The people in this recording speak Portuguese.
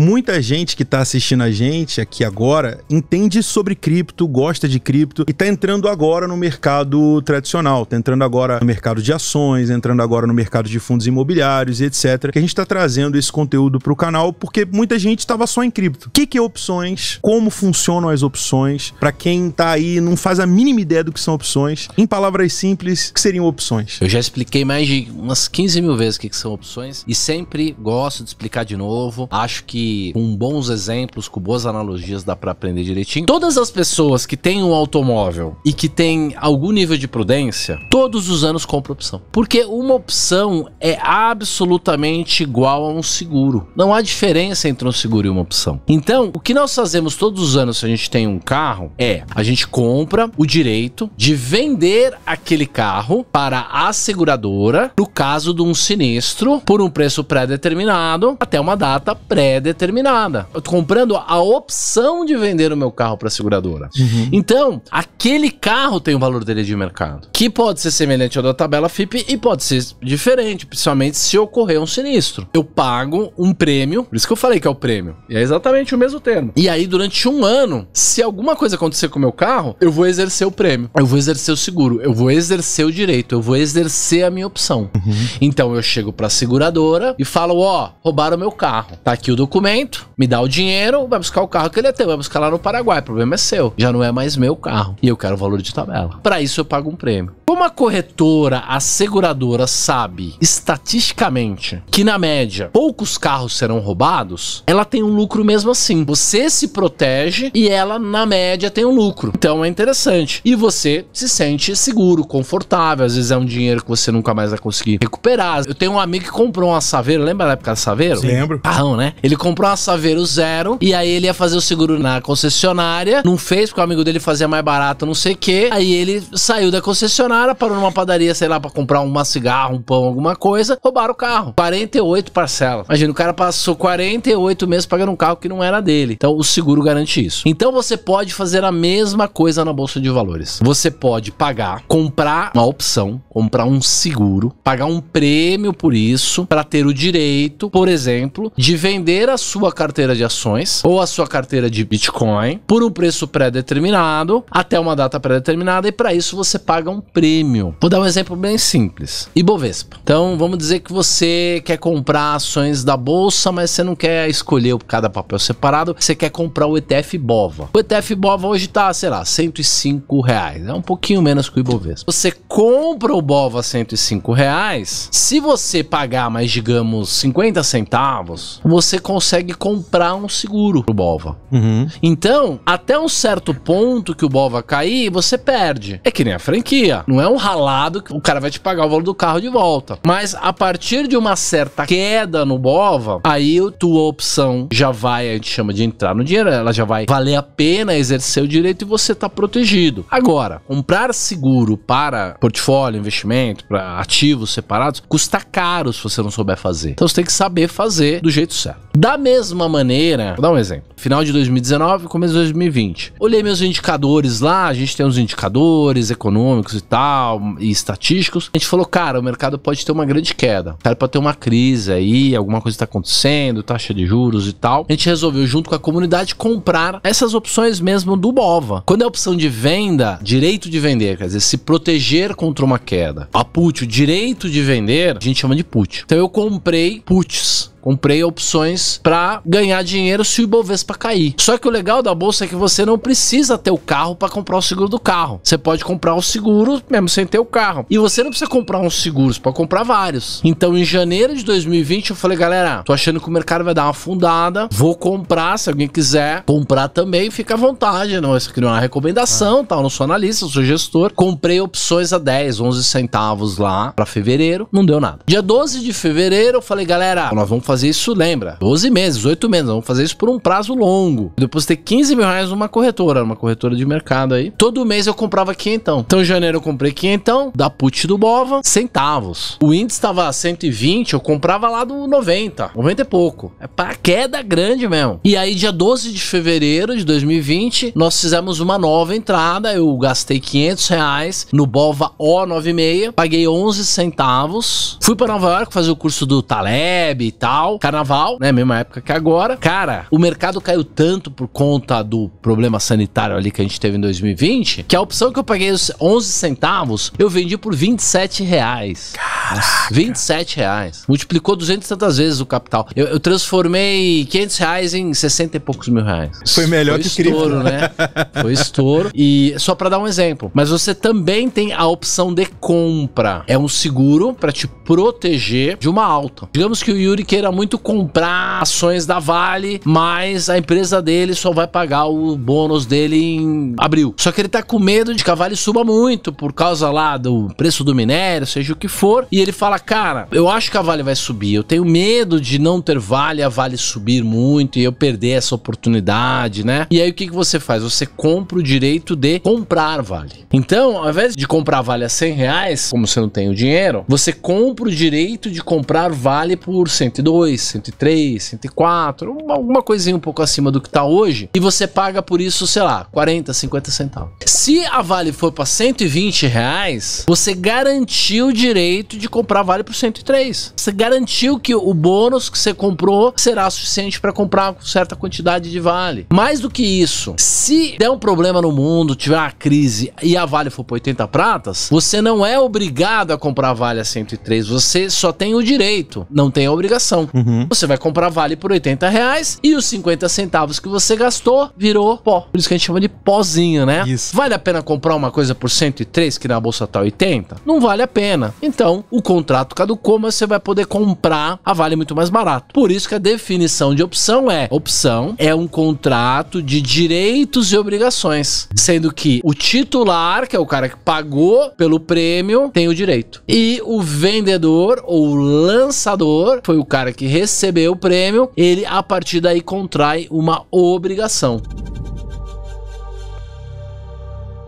Muita gente que está assistindo a gente aqui agora entende sobre cripto, gosta de cripto e está entrando agora no mercado tradicional, está entrando agora no mercado de ações, tá entrando agora no mercado de fundos imobiliários e etc. Que a gente está trazendo esse conteúdo para o canal porque muita gente estava só em cripto. O que, que é opções? Como funcionam as opções? Para quem está aí não faz a mínima ideia do que são opções, em palavras simples, o que seriam opções? Eu já expliquei mais de umas 15 mil vezes o que, que são opções e sempre gosto de explicar de novo. Acho que que com bons exemplos, com boas analogias, dá para aprender direitinho. Todas as pessoas que têm um automóvel e que têm algum nível de prudência, todos os anos compram opção. Porque uma opção é absolutamente igual a um seguro. Não há diferença entre um seguro e uma opção. Então, o que nós fazemos todos os anos se a gente tem um carro é a gente compra o direito de vender aquele carro para a seguradora, no caso de um sinistro, por um preço pré-determinado até uma data pré-determinada determinada. Eu tô comprando a opção de vender o meu carro para a seguradora. Uhum. Então, aquele carro tem o um valor dele de mercado, que pode ser semelhante ao da tabela FIP e pode ser diferente, principalmente se ocorrer um sinistro. Eu pago um prêmio, por isso que eu falei que é o prêmio. E é exatamente o mesmo termo. E aí, durante um ano, se alguma coisa acontecer com o meu carro, eu vou exercer o prêmio, eu vou exercer o seguro, eu vou exercer o direito, eu vou exercer a minha opção. Uhum. Então, eu chego para a seguradora e falo: ó, oh, roubaram meu carro, tá aqui o documento documento, me dá o dinheiro, vai buscar o carro que ele é teu, vai buscar lá no Paraguai. O problema é seu. Já não é mais meu carro. E eu quero o valor de tabela. Para isso eu pago um prêmio. Como a corretora, a seguradora sabe estatisticamente que na média poucos carros serão roubados, ela tem um lucro mesmo assim. Você se protege e ela na média tem um lucro. Então é interessante. E você se sente seguro, confortável, às vezes é um dinheiro que você nunca mais vai conseguir recuperar. Eu tenho um amigo que comprou uma Saveiro, lembra da época da Saveiro? Lembro. Carrão, né? Ele comprou comprou uma Saveiro zero e aí ele ia fazer o seguro na concessionária, não fez porque o amigo dele fazia mais barato, não sei o quê. Aí ele saiu da concessionária, parou numa padaria, sei lá, para comprar uma cigarro, um pão, alguma coisa, roubaram o carro. 48 parcelas. Imagina, o cara passou 48 meses pagando um carro que não era dele. Então o seguro garante isso. Então você pode fazer a mesma coisa na bolsa de valores. Você pode pagar, comprar uma opção, comprar um seguro, pagar um prêmio por isso, para ter o direito, por exemplo, de vender a sua carteira de ações ou a sua carteira de Bitcoin por um preço pré-determinado até uma data pré-determinada e para isso você paga um prêmio. Vou dar um exemplo bem simples. Ibovespa. Então vamos dizer que você quer comprar ações da bolsa, mas você não quer escolher cada papel separado, você quer comprar o ETF Bova. O ETF Bova hoje tá, sei lá, 105 reais. É um pouquinho menos que o Ibovespa. Você compra o Bova a 105 reais, se você pagar mais, digamos, 50 centavos, você consegue consegue comprar um seguro pro Bova. Uhum. Então, até um certo ponto que o Bova cair, você perde. É que nem a franquia. Não é um ralado que o cara vai te pagar o valor do carro de volta. Mas a partir de uma certa queda no Bova, aí a tua opção já vai, a gente chama de entrar no dinheiro, ela já vai valer a pena exercer o direito e você tá protegido. Agora, comprar seguro para portfólio, investimento, para ativos separados, custa caro se você não souber fazer. Então você tem que saber fazer do jeito certo. Da mesma maneira, vou dar um exemplo. Final de 2019, começo de 2020. Olhei meus indicadores lá, a gente tem uns indicadores econômicos e tal, e estatísticos. A gente falou, cara, o mercado pode ter uma grande queda. Cara, pode ter uma crise aí, alguma coisa está acontecendo, taxa de juros e tal. A gente resolveu, junto com a comunidade, comprar essas opções mesmo do BOVA. Quando é opção de venda, direito de vender, quer dizer, se proteger contra uma queda. A put, o direito de vender, a gente chama de put. Então eu comprei puts Comprei opções para ganhar dinheiro se o Ibovespa cair. Só que o legal da bolsa é que você não precisa ter o carro para comprar o seguro do carro. Você pode comprar o seguro mesmo sem ter o carro. E você não precisa comprar uns seguros, pode comprar vários. Então, em janeiro de 2020, eu falei, galera, tô achando que o mercado vai dar uma afundada, vou comprar, se alguém quiser comprar também, fica à vontade, não, isso aqui não é uma recomendação, ah. Tá? Eu não sou analista, sou gestor. Comprei opções a 10, 11 centavos lá para fevereiro, não deu nada. Dia 12 de fevereiro, eu falei, galera, nós vamos fazer fazer isso, lembra? 12 meses, 8 meses. Vamos fazer isso por um prazo longo. Depois ter 15 mil reais numa corretora, uma corretora de mercado aí. Todo mês eu comprava quinhentão. Então, em janeiro eu comprei quinhentão, da put do Bova, centavos. O índice estava 120, eu comprava lá do 90. 90 é pouco. É para queda grande mesmo. E aí, dia 12 de fevereiro de 2020, nós fizemos uma nova entrada. Eu gastei 500 reais no Bova O96, paguei 11 centavos. Fui para Nova York fazer o curso do Taleb e tal Natal, Carnaval, né? Mesma época que agora. Cara, o mercado caiu tanto por conta do problema sanitário ali que a gente teve em 2020, que a opção que eu paguei os 11 centavos, eu vendi por 27 reais. Caraca. 27 reais. Multiplicou 200 e tantas vezes o capital. Eu, eu, transformei 500 reais em 60 e poucos mil reais. Foi melhor Foi que estouro, né? Foi estouro. E só para dar um exemplo, mas você também tem a opção de compra. É um seguro para te proteger de uma alta. Digamos que o Yuri queira muito comprar ações da Vale, mas a empresa dele só vai pagar o bônus dele em abril. Só que ele tá com medo de que a Vale suba muito por causa lá do preço do minério, seja o que for. E ele fala: Cara, eu acho que a Vale vai subir. Eu tenho medo de não ter Vale, a Vale subir muito e eu perder essa oportunidade, né? E aí o que, que você faz? Você compra o direito de comprar Vale. Então, ao invés de comprar Vale a 100 reais, como você não tem o dinheiro, você compra o direito de comprar Vale por 102. 102, 103, 104, alguma coisinha um pouco acima do que tá hoje, e você paga por isso, sei lá, 40, 50 centavos. Se a Vale for para 120 reais, você garantiu o direito de comprar Vale por 103. Você garantiu que o bônus que você comprou será suficiente para comprar certa quantidade de Vale. Mais do que isso, se der um problema no mundo, tiver uma crise e a Vale for para 80 pratas, você não é obrigado a comprar Vale a 103, você só tem o direito, não tem a obrigação. Uhum. Você vai comprar vale por 80 reais e os 50 centavos que você gastou virou pó. Por isso que a gente chama de pozinho, né? Isso. Vale a pena comprar uma coisa por 103 que na bolsa tá 80? Não vale a pena. Então, o contrato caducou, mas você vai poder comprar a vale muito mais barato. Por isso que a definição de opção é: opção é um contrato de direitos e obrigações, sendo que o titular, que é o cara que pagou pelo prêmio, tem o direito. E o vendedor ou lançador foi o cara que que recebeu o prêmio, ele a partir daí contrai uma obrigação.